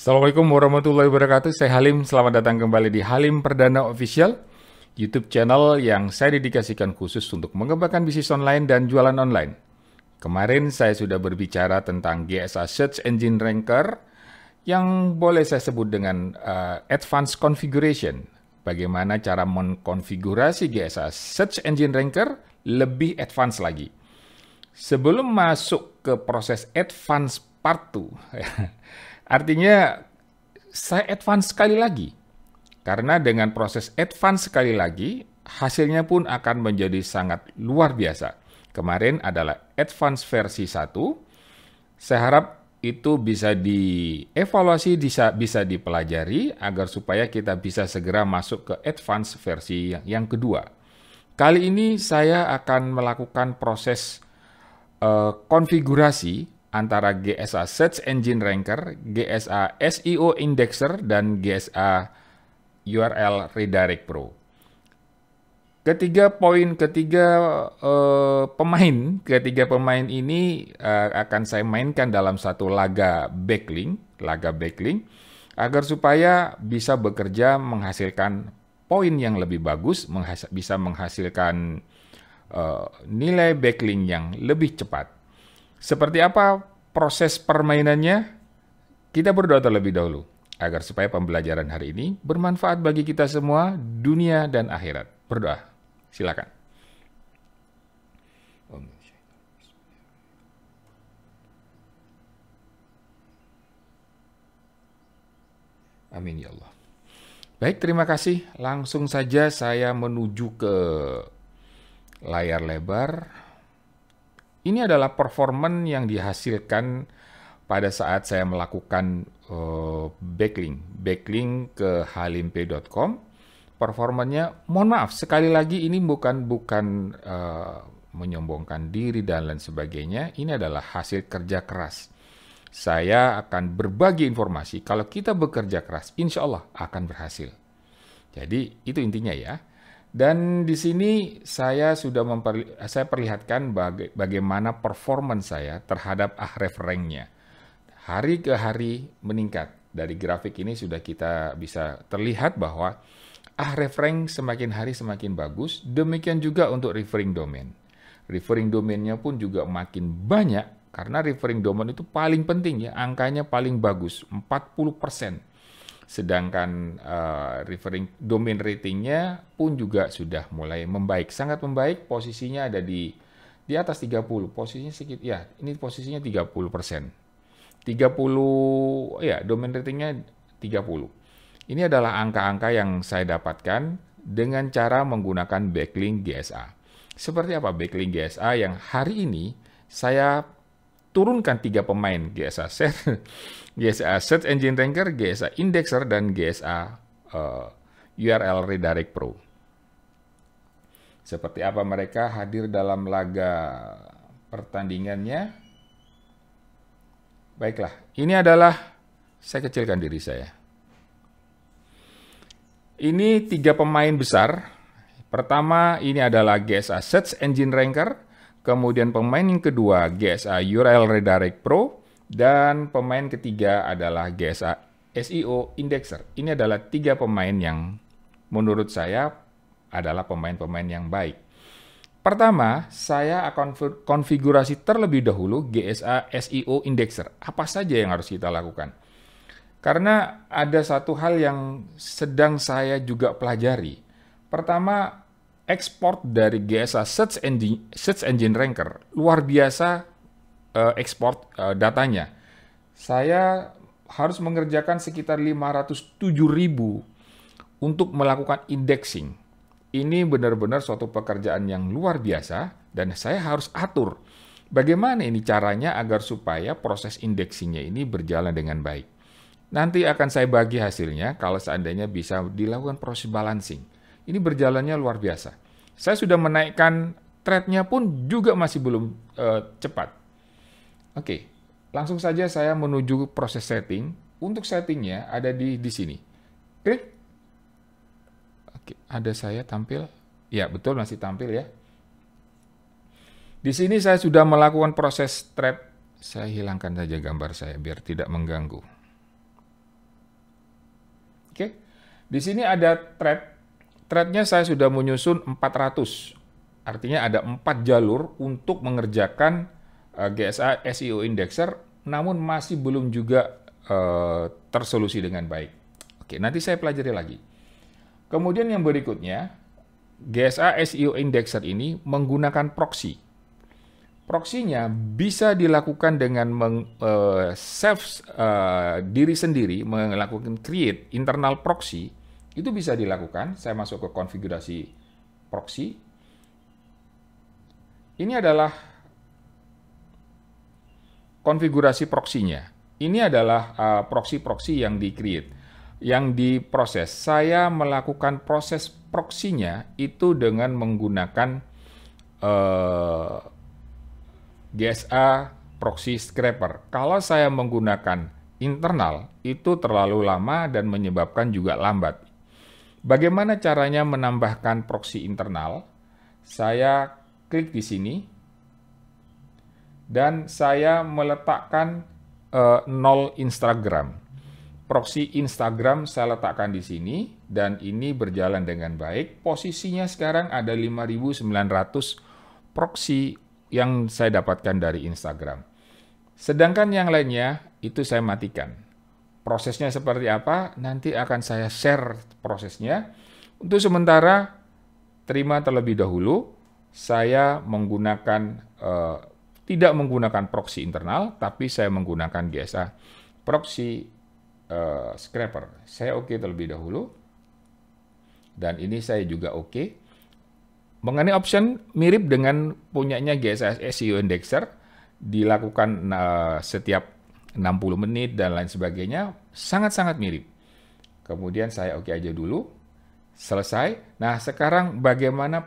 Assalamualaikum warahmatullahi wabarakatuh. Saya Halim, selamat datang kembali di Halim Perdana Official, YouTube channel yang saya dedikasikan khusus untuk mengembangkan bisnis online dan jualan online. Kemarin saya sudah berbicara tentang GSA Search Engine Ranker yang boleh saya sebut dengan uh, Advanced Configuration. Bagaimana cara mengkonfigurasi GSA Search Engine Ranker lebih advance lagi. Sebelum masuk ke proses advance part 2, Artinya saya advance sekali lagi. Karena dengan proses advance sekali lagi, hasilnya pun akan menjadi sangat luar biasa. Kemarin adalah advance versi 1. Saya harap itu bisa dievaluasi, bisa, bisa dipelajari agar supaya kita bisa segera masuk ke advance versi yang, yang kedua. Kali ini saya akan melakukan proses uh, konfigurasi antara GSA Search Engine Ranker, GSA SEO Indexer, dan GSA URL Redirect Pro. Ketiga poin ketiga eh, pemain, ketiga pemain ini eh, akan saya mainkan dalam satu laga backlink, laga backlink agar supaya bisa bekerja menghasilkan poin yang lebih bagus, menghas bisa menghasilkan eh, nilai backlink yang lebih cepat. Seperti apa proses permainannya? Kita berdoa terlebih dahulu agar supaya pembelajaran hari ini bermanfaat bagi kita semua, dunia dan akhirat. Berdoa. Silakan. Amin ya Allah. Baik, terima kasih. Langsung saja saya menuju ke layar lebar. Ini adalah performan yang dihasilkan pada saat saya melakukan eh, backlink, backlink ke halimp.com. Performanya, mohon maaf sekali lagi ini bukan bukan uh, menyombongkan diri dan lain sebagainya. Ini adalah hasil kerja keras. Saya akan berbagi informasi. Kalau kita bekerja keras, insya Allah akan berhasil. Jadi itu intinya ya. Dan di sini saya sudah memperli saya perlihatkan baga bagaimana performance saya terhadap ahref Rank-nya. Hari ke hari meningkat. Dari grafik ini sudah kita bisa terlihat bahwa ahref rank semakin hari semakin bagus. Demikian juga untuk referring domain. Referring domainnya pun juga makin banyak karena referring domain itu paling penting ya, angkanya paling bagus, 40 persen sedangkan uh, referring domain ratingnya pun juga sudah mulai membaik sangat membaik posisinya ada di di atas 30 posisinya sedikit ya ini posisinya 30 persen 30 ya domain ratingnya 30 ini adalah angka-angka yang saya dapatkan dengan cara menggunakan backlink GSA seperti apa backlink GSA yang hari ini saya turunkan tiga pemain GSA share GSA Search Engine Ranker, GSA Indexer, dan GSA uh, eh, URL Redirect Pro. Seperti apa mereka hadir dalam laga pertandingannya? Baiklah, ini adalah saya kecilkan diri saya. Ini tiga pemain besar. Pertama, ini adalah GSA Search Engine Ranker. Kemudian pemain yang kedua, GSA URL Redirect Pro dan pemain ketiga adalah GSA SEO Indexer. Ini adalah tiga pemain yang menurut saya adalah pemain-pemain yang baik. Pertama, saya akan konfigurasi terlebih dahulu GSA SEO Indexer. Apa saja yang harus kita lakukan? Karena ada satu hal yang sedang saya juga pelajari. Pertama, ekspor dari GSA Search Engine, Search Engine Ranker luar biasa uh, eh, ekspor uh, eh, datanya. Saya harus mengerjakan sekitar 507 ribu untuk melakukan indexing. Ini benar-benar suatu pekerjaan yang luar biasa dan saya harus atur bagaimana ini caranya agar supaya proses indexingnya ini berjalan dengan baik. Nanti akan saya bagi hasilnya kalau seandainya bisa dilakukan proses balancing. Ini berjalannya luar biasa. Saya sudah menaikkan threadnya pun juga masih belum uh, cepat Oke, langsung saja saya menuju proses setting. Untuk settingnya ada di di sini. Klik. Oke, ada saya tampil. Ya, betul masih tampil ya. Di sini saya sudah melakukan proses trap. Saya hilangkan saja gambar saya biar tidak mengganggu. Oke. Di sini ada thread. Threadnya saya sudah menyusun 400. Artinya ada 4 jalur untuk mengerjakan Eh, GSA SEO Indexer, namun masih belum juga uh, tersolusi dengan baik. Oke, nanti saya pelajari lagi. Kemudian yang berikutnya, GSA SEO Indexer ini menggunakan proxy. Proxinya bisa dilakukan dengan meng, uh, self uh, diri sendiri melakukan create internal proxy itu bisa dilakukan. Saya masuk ke konfigurasi proxy. Ini adalah konfigurasi proxy-nya. Ini adalah proxy eh, proxy-proxy yang di-create, yang diproses. Saya melakukan proses proxy-nya itu dengan menggunakan uh, eh, GSA proxy scraper. Kalau saya menggunakan internal, itu terlalu lama dan menyebabkan juga lambat. Bagaimana caranya menambahkan proxy internal? Saya klik di sini, dan saya meletakkan uh, nol Instagram. Proxy Instagram saya letakkan di sini dan ini berjalan dengan baik. Posisinya sekarang ada 5.900 proxy yang saya dapatkan dari Instagram. Sedangkan yang lainnya itu saya matikan. Prosesnya seperti apa? Nanti akan saya share prosesnya. Untuk sementara terima terlebih dahulu saya menggunakan uh, tidak menggunakan proxy internal, tapi saya menggunakan GSA proxy uh, scraper. Saya oke okay terlebih dahulu. Dan ini saya juga oke. Okay. Mengenai option mirip dengan punyanya GSA SEO indexer, dilakukan uh, setiap 60 menit dan lain sebagainya, sangat-sangat mirip. Kemudian saya oke okay aja dulu. Selesai. Nah, sekarang bagaimana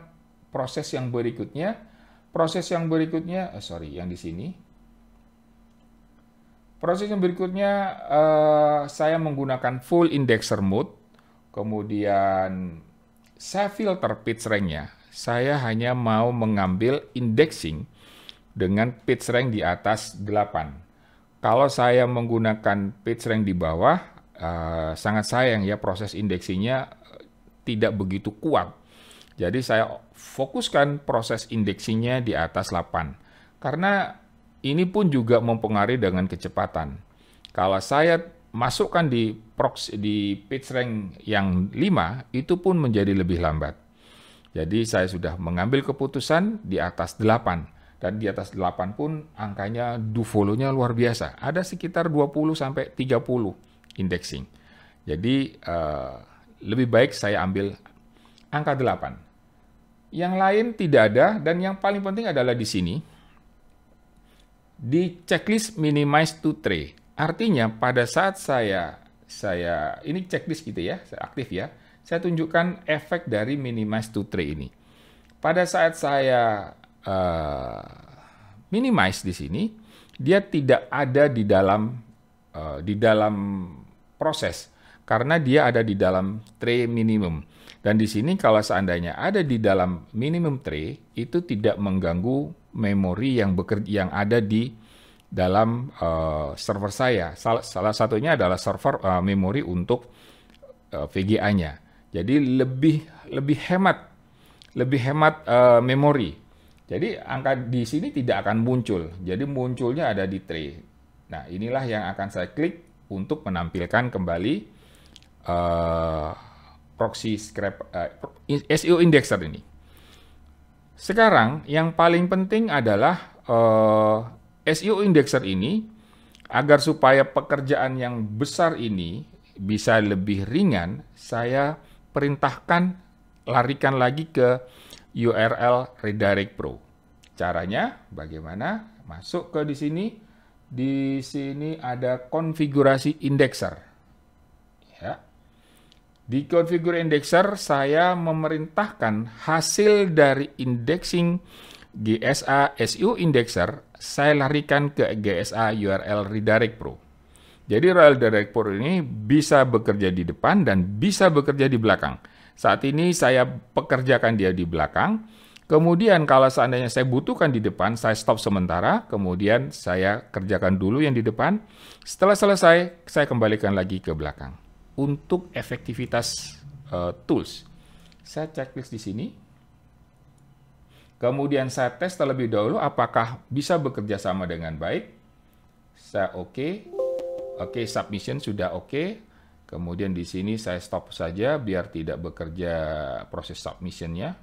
proses yang berikutnya? proses yang berikutnya, eh, sorry, yang di sini. Proses yang berikutnya, eh, saya menggunakan full indexer mode. Kemudian saya filter pitch rank-nya. Saya hanya mau mengambil indexing dengan pitch rank di atas 8. Kalau saya menggunakan pitch rank di bawah, eh, sangat sayang ya proses indeksinya eh, tidak begitu kuat jadi saya fokuskan proses indeksinya di atas 8. Karena ini pun juga mempengaruhi dengan kecepatan. Kalau saya masukkan di proxy di pitch rank yang 5 itu pun menjadi lebih lambat. Jadi saya sudah mengambil keputusan di atas 8 dan di atas 8 pun angkanya duvolonya luar biasa. Ada sekitar 20 sampai 30 indexing. Jadi uh, lebih baik saya ambil angka 8. Yang lain tidak ada dan yang paling penting adalah di sini di checklist minimize to tray. Artinya pada saat saya saya ini checklist gitu ya, saya aktif ya. Saya tunjukkan efek dari minimize to tray ini. Pada saat saya uh, minimize di sini, dia tidak ada di dalam uh, di dalam proses karena dia ada di dalam tray minimum. Dan di sini kalau seandainya ada di dalam minimum tray itu tidak mengganggu memori yang bekerja yang ada di dalam uh, server saya. Salah, salah satunya adalah server uh, memori untuk uh, eh, VGA-nya. Jadi lebih lebih hemat lebih hemat uh, memori. Jadi angka di sini tidak akan muncul. Jadi munculnya ada di tray. Nah, inilah yang akan saya klik untuk menampilkan kembali uh, proxy scrap uh, eh, SEO indexer ini. Sekarang yang paling penting adalah uh, eh, SEO indexer ini agar supaya pekerjaan yang besar ini bisa lebih ringan, saya perintahkan larikan lagi ke URL Redirect Pro. Caranya bagaimana? Masuk ke di sini. Di sini ada konfigurasi indexer. Ya, di configure indexer, saya memerintahkan hasil dari indexing GSA SU indexer, saya larikan ke GSA URL Redirect Pro. Jadi URL Redirect Pro ini bisa bekerja di depan dan bisa bekerja di belakang. Saat ini saya pekerjakan dia di belakang. Kemudian kalau seandainya saya butuhkan di depan, saya stop sementara, kemudian saya kerjakan dulu yang di depan. Setelah selesai, saya kembalikan lagi ke belakang untuk efektivitas uh, tools. Saya checklist di sini. Kemudian saya tes terlebih dahulu apakah bisa bekerja sama dengan baik. Saya oke. Okay. Oke, okay, submission sudah oke. Okay. Kemudian di sini saya stop saja biar tidak bekerja proses submissionnya.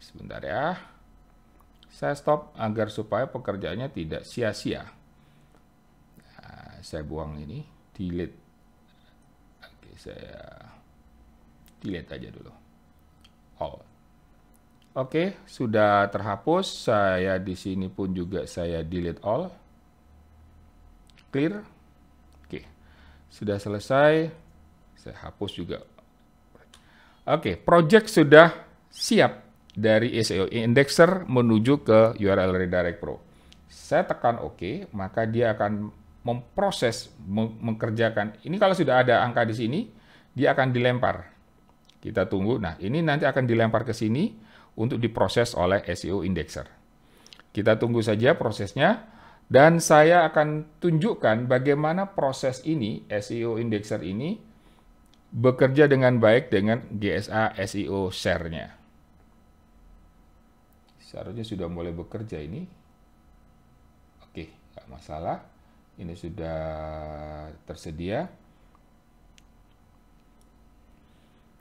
Sebentar ya. Saya stop agar supaya pekerjaannya tidak sia-sia. Nah, saya buang ini delete oke saya delete aja dulu all Oke, sudah terhapus. Saya di sini pun juga saya delete all. Clear. Oke. Sudah selesai. Saya hapus juga. Oke, project sudah siap dari SEO indexer menuju ke URL redirect pro. Saya tekan OK, maka dia akan memproses, mem mengerjakan. Ini kalau sudah ada angka di sini, dia akan dilempar. Kita tunggu. Nah, ini nanti akan dilempar ke sini untuk diproses oleh SEO indexer. Kita tunggu saja prosesnya dan saya akan tunjukkan bagaimana proses ini SEO indexer ini bekerja dengan baik dengan GSA SEO share-nya. Seharusnya sudah mulai bekerja ini. Oke, nggak masalah. Ini sudah tersedia.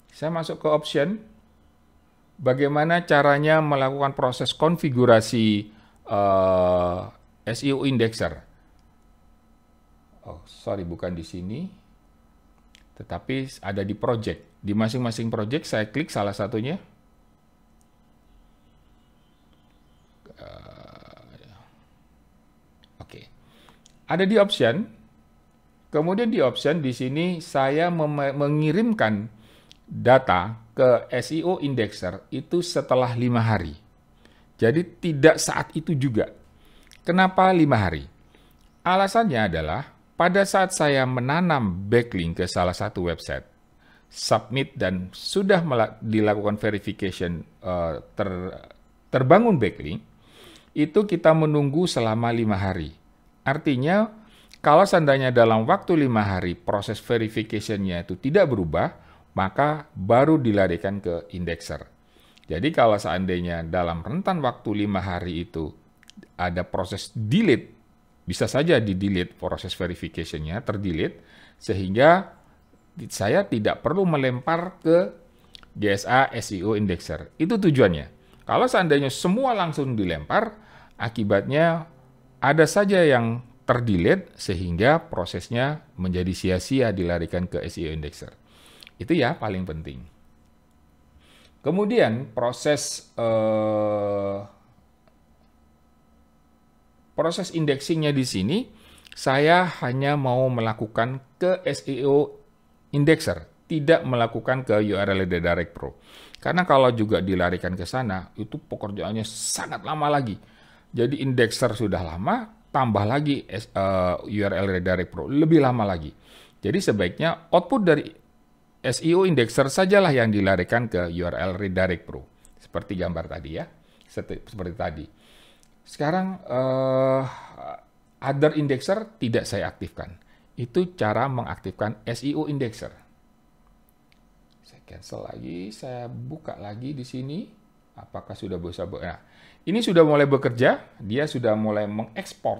Saya masuk ke option. Bagaimana caranya melakukan proses konfigurasi uh, eh, SEO indexer? Oh, sorry, bukan di sini. Tetapi ada di project. Di masing-masing project saya klik salah satunya. Ada di option. Kemudian di option di sini saya mengirimkan data ke SEO indexer itu setelah lima hari. Jadi tidak saat itu juga. Kenapa lima hari? Alasannya adalah pada saat saya menanam backlink ke salah satu website, submit dan sudah dilakukan verification uh, ter terbangun backlink, itu kita menunggu selama lima hari. Artinya, kalau seandainya dalam waktu lima hari proses verification-nya itu tidak berubah, maka baru dilarikan ke indexer. Jadi kalau seandainya dalam rentan waktu lima hari itu ada proses delete, bisa saja di-delete proses verification-nya, terdelete, sehingga saya tidak perlu melempar ke GSA SEO Indexer. Itu tujuannya. Kalau seandainya semua langsung dilempar, akibatnya ada saja yang terdelete sehingga prosesnya menjadi sia-sia dilarikan ke SEO indexer. Itu ya paling penting. Kemudian proses eh, proses indexingnya di sini saya hanya mau melakukan ke SEO indexer, tidak melakukan ke URL Direct Pro. Karena kalau juga dilarikan ke sana, itu pekerjaannya sangat lama lagi jadi indexer sudah lama, tambah lagi eh, URL redirect pro lebih lama lagi. Jadi sebaiknya output dari SEO indexer sajalah yang dilarikan ke URL redirect pro. Seperti gambar tadi ya. Seperti, tadi. Sekarang uh, other indexer tidak saya aktifkan. Itu cara mengaktifkan SEO indexer. Saya cancel lagi, saya buka lagi di sini. Apakah sudah bisa? Nah, ini sudah mulai bekerja, dia sudah mulai mengekspor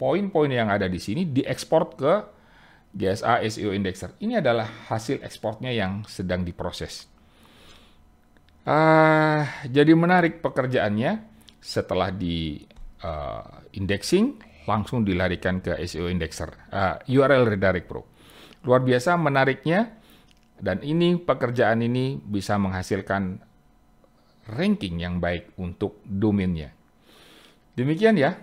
poin-poin yang ada di sini diekspor ke GSA SEO Indexer. Ini adalah hasil ekspornya yang sedang diproses. Uh, jadi menarik pekerjaannya setelah di uh, indexing langsung dilarikan ke SEO Indexer uh, ah, URL Redirect Pro. Luar biasa menariknya dan ini pekerjaan ini bisa menghasilkan ranking yang baik untuk domainnya. Demikian ya,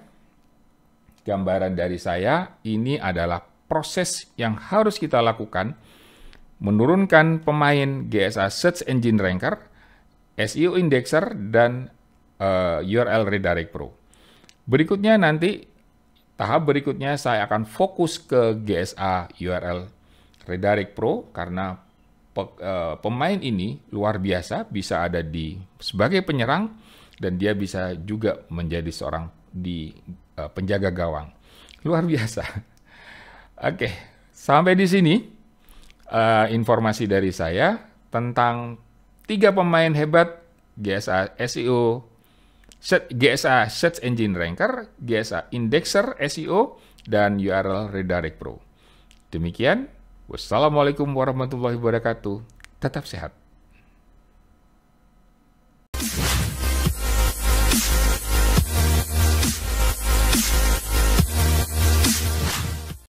gambaran dari saya ini adalah proses yang harus kita lakukan menurunkan pemain GSA Search Engine Ranker, SEO Indexer, dan uh, eh, URL Redirect Pro. Berikutnya nanti, tahap berikutnya saya akan fokus ke GSA URL Redirect Pro karena Eh, pemain ini luar biasa bisa ada di sebagai penyerang dan dia bisa juga menjadi seorang di uh, penjaga gawang. Luar biasa. Oke, sampai di sini uh, informasi dari saya tentang tiga pemain hebat GSA SEO GSA Search Engine Ranker, GSA Indexer SEO, dan URL Redirect Pro. Demikian Wassalamualaikum warahmatullahi wabarakatuh. Tetap sehat.